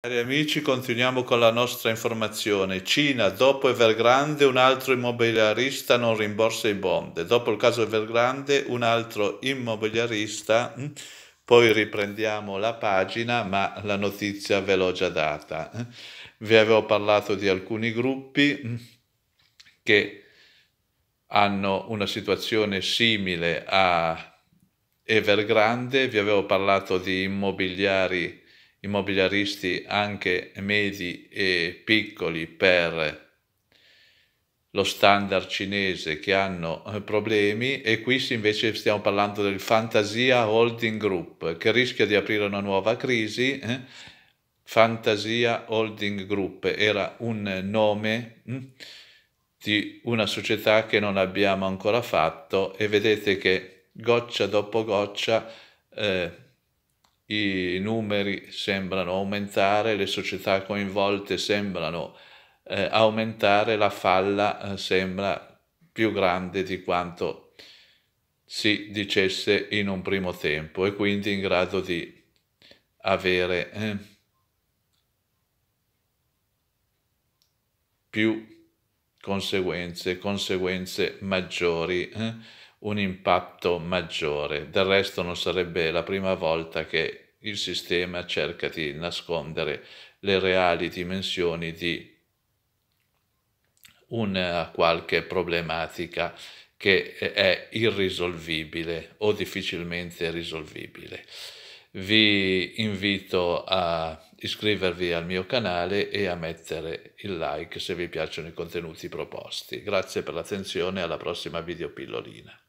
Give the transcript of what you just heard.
Cari amici, continuiamo con la nostra informazione. Cina, dopo Evergrande, un altro immobiliarista non rimborsa i bond. Dopo il caso Evergrande, un altro immobiliarista, mm, poi riprendiamo la pagina, ma la notizia ve l'ho già data. Eh. Vi avevo parlato di alcuni gruppi mm, che hanno una situazione simile a Evergrande, vi avevo parlato di immobiliari immobiliaristi anche medi e piccoli per lo standard cinese che hanno eh, problemi e qui invece stiamo parlando del Fantasia Holding Group che rischia di aprire una nuova crisi. Eh. Fantasia Holding Group era un nome hm, di una società che non abbiamo ancora fatto e vedete che goccia dopo goccia eh, i numeri sembrano aumentare, le società coinvolte sembrano eh, aumentare, la falla eh, sembra più grande di quanto si dicesse in un primo tempo e quindi in grado di avere eh, più conseguenze, conseguenze maggiori. Eh un impatto maggiore. Del resto non sarebbe la prima volta che il sistema cerca di nascondere le reali dimensioni di una qualche problematica che è irrisolvibile o difficilmente risolvibile. Vi invito a iscrivervi al mio canale e a mettere il like se vi piacciono i contenuti proposti. Grazie per l'attenzione, e alla prossima videopillolina.